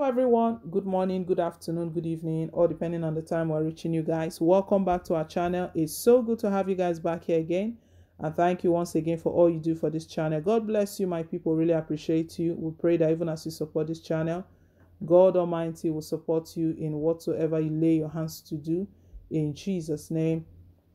hello everyone good morning good afternoon good evening or depending on the time we're reaching you guys welcome back to our channel it's so good to have you guys back here again and thank you once again for all you do for this channel god bless you my people really appreciate you we pray that even as you support this channel god almighty will support you in whatsoever you lay your hands to do in jesus name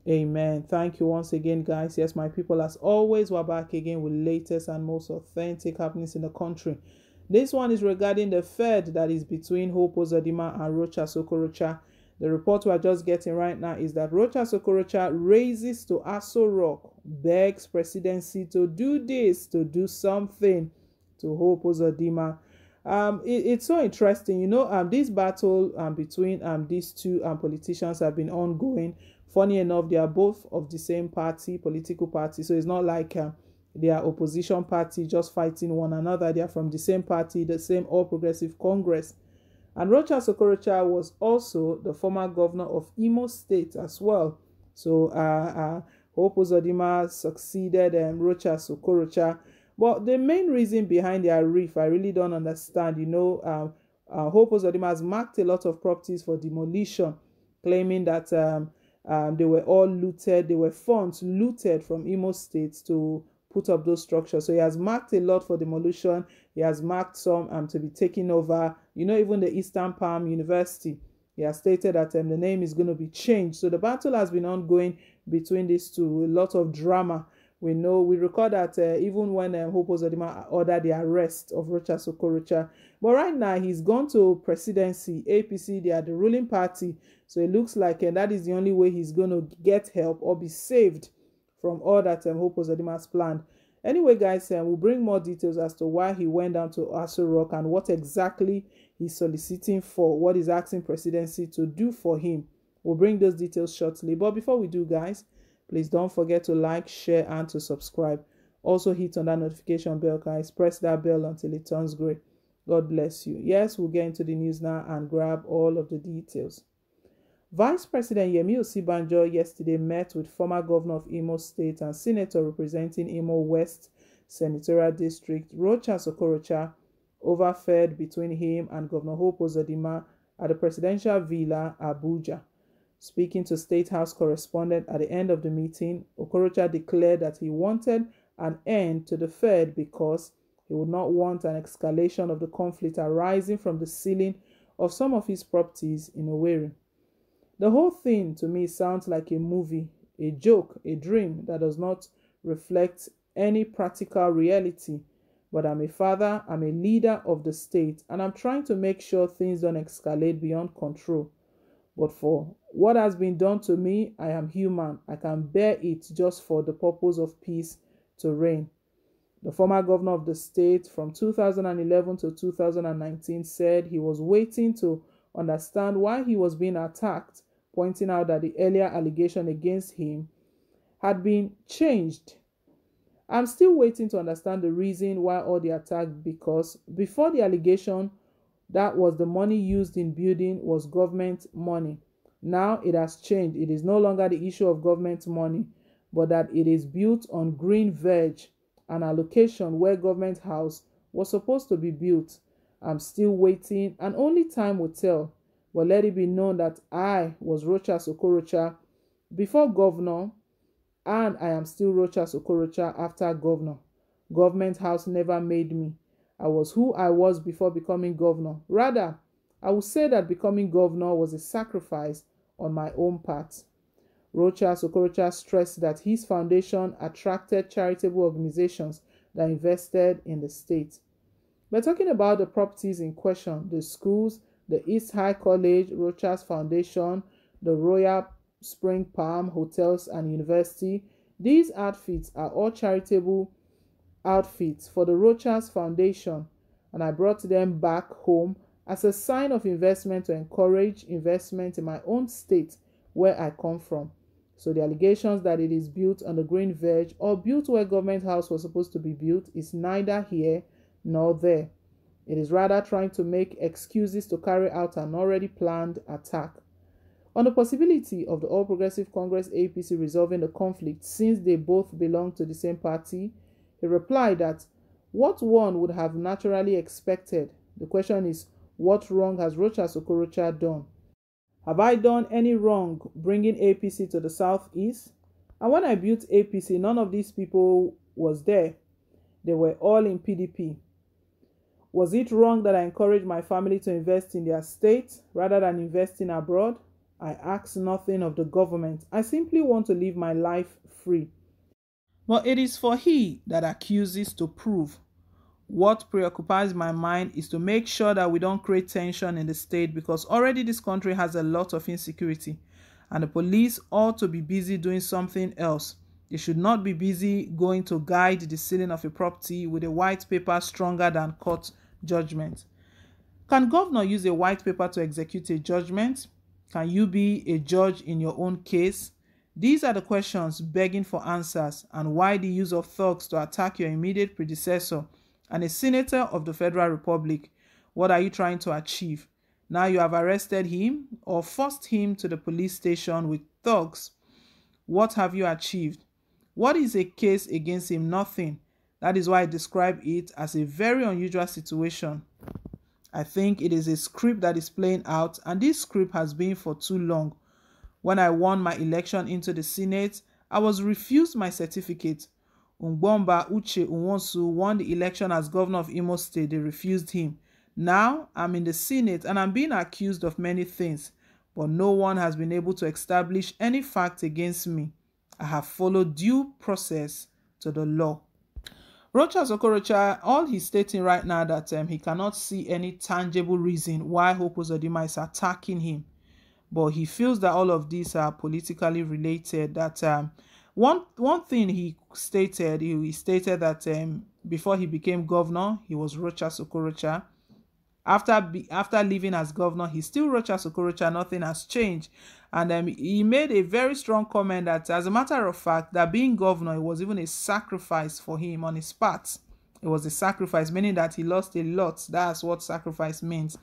amen thank you once again guys yes my people as always we're back again with latest and most authentic happenings in the country This one is regarding the third that is between Hope Ozodima and Rocha Sokorocha. The report we are just getting right now is that Rocha Sokorocha raises to Aso Rock, begs presidency to do this, to do something to Hope Ozodima. Um, it, it's so interesting, you know. Um, this battle um, between um, these two um, politicians have been ongoing. Funny enough, they are both of the same party, political party, so it's not like um, their opposition party just fighting one another. They are from the same party, the same All Progressive Congress. And Rocha Sokorocha was also the former governor of Imo State as well. So uh, uh, Hope Uzodima succeeded um, Rocha Sokorocha. But the main reason behind their rift, I really don't understand. You know, um, uh, Hope Uzodima has marked a lot of properties for demolition, claiming that um, um, they were all looted, they were funds looted from Imo State to put up those structures. So he has marked a lot for demolition. He has marked some um, to be taken over. You know, even the Eastern Palm University, he has stated that um, the name is going to be changed. So the battle has been ongoing between these two, a lot of drama. We know, we record that uh, even when um, Hopo Zodima ordered the arrest of Rocha Sokorocha. But right now, he's gone to presidency, APC, they are the ruling party. So it looks like uh, that is the only way he's going to get help or be saved from all that um, Hope Ozodima's planned. Anyway, guys, um, we'll bring more details as to why he went down to Aso Rock and what exactly he's soliciting for, what he's asking presidency to do for him. We'll bring those details shortly. But before we do, guys, please don't forget to like, share, and to subscribe. Also, hit on that notification bell, guys. Press that bell until it turns gray. God bless you. Yes, we'll get into the news now and grab all of the details. Vice President Yemi Osibanjo yesterday met with former governor of Imo State and senator representing Imo West Senatorial District, Rocha Sokorocha, overfed between him and Governor Hope Zodima at the presidential villa, Abuja. Speaking to State House correspondent at the end of the meeting, Okorocha declared that he wanted an end to the Fed because he would not want an escalation of the conflict arising from the ceiling of some of his properties in Owerri. The whole thing to me sounds like a movie, a joke, a dream that does not reflect any practical reality. But I'm a father, I'm a leader of the state, and I'm trying to make sure things don't escalate beyond control. But for what has been done to me, I am human. I can bear it just for the purpose of peace to reign. The former governor of the state from 2011 to 2019 said he was waiting to understand why he was being attacked pointing out that the earlier allegation against him had been changed. I'm still waiting to understand the reason why all the attack because before the allegation that was the money used in building was government money. Now it has changed. It is no longer the issue of government money, but that it is built on green verge, an allocation where government house was supposed to be built. I'm still waiting and only time will tell Well, let it be known that I was Rocha Sokorocha before governor, and I am still Rocha Sokorocha after governor. Government house never made me. I was who I was before becoming governor. Rather, I would say that becoming governor was a sacrifice on my own part. Rocha Sokorocha stressed that his foundation attracted charitable organizations that invested in the state. by talking about the properties in question, the schools, the East High College, Rochas Foundation, the Royal Spring Palm Hotels and University. These outfits are all charitable outfits for the Rochas Foundation, and I brought them back home as a sign of investment to encourage investment in my own state where I come from. So the allegations that it is built on the green verge or built where government house was supposed to be built is neither here nor there. It is rather trying to make excuses to carry out an already planned attack. On the possibility of the All Progressive Congress APC resolving the conflict since they both belong to the same party, he replied that what one would have naturally expected. The question is, what wrong has Rocha Sokorocha done? Have I done any wrong bringing APC to the southeast? And when I built APC, none of these people was there. They were all in PDP. Was it wrong that I encouraged my family to invest in their state rather than investing abroad? I ask nothing of the government. I simply want to live my life free. But it is for he that accuses to prove. What preoccupies my mind is to make sure that we don't create tension in the state because already this country has a lot of insecurity and the police ought to be busy doing something else. They should not be busy going to guide the selling of a property with a white paper stronger than court judgment. Can governor use a white paper to execute a judgment? Can you be a judge in your own case? These are the questions begging for answers and why the use of thugs to attack your immediate predecessor and a senator of the Federal Republic. What are you trying to achieve? Now you have arrested him or forced him to the police station with thugs. What have you achieved? What is a case against him? Nothing. That is why I describe it as a very unusual situation. I think it is a script that is playing out, and this script has been for too long. When I won my election into the Senate, I was refused my certificate. Ungbomba Uche Unwonsu won the election as governor of Imo State. They refused him. Now I'm in the Senate and I'm being accused of many things, but no one has been able to establish any fact against me. I have followed due process to the law. Rochas Okorocha, all he's stating right now that um, he cannot see any tangible reason why Hopos Odima is attacking him. But he feels that all of these are politically related. That um, one one thing he stated, he, he stated that um, before he became governor, he was Rochas Okorocha. After be, after leaving as governor, he still wrote Chasokorocha, nothing has changed. And um, he made a very strong comment that, as a matter of fact, that being governor, it was even a sacrifice for him on his part. It was a sacrifice, meaning that he lost a lot. That's what sacrifice means.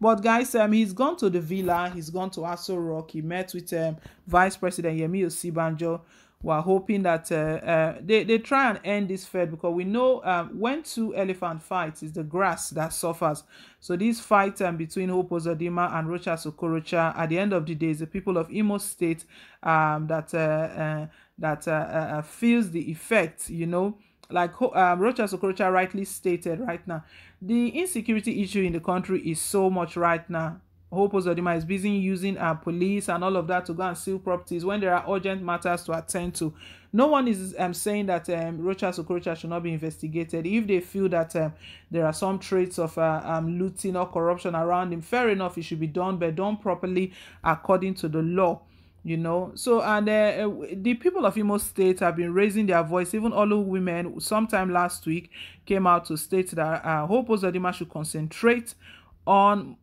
But guys, um, he's gone to the villa. He's gone to Aso Rock. He met with um, Vice President Yemi Osibanjo we're hoping that uh, uh, they, they try and end this feud because we know um, when two elephant fights is the grass that suffers so this fight um, between Hope zadima and Rocha Sokorocha at the end of the day is the people of Imo State um, that uh, uh that uh, uh, feels the effect you know like um, Rocha Sokorocha rightly stated right now the insecurity issue in the country is so much right now Hope Ozodima is busy using our police and all of that to go and steal properties when there are urgent matters to attend to. No one is um, saying that um, Rocha Sokorocha should not be investigated. If they feel that um, there are some traits of uh, um, looting or corruption around him, fair enough, it should be done, but done properly according to the law you know so and uh, uh the people of Imo State have been raising their voice even all women sometime last week came out to state that uh, Hope Ozodima should concentrate on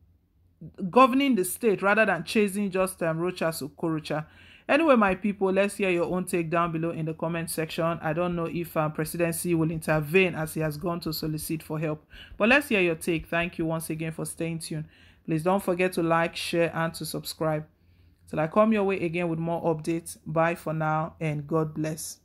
governing the state rather than chasing just um, Rocha Sukorocha. Anyway, my people, let's hear your own take down below in the comment section. I don't know if um, presidency will intervene as he has gone to solicit for help. But let's hear your take. Thank you once again for staying tuned. Please don't forget to like, share, and to subscribe. Till I come your way again with more updates. Bye for now and God bless.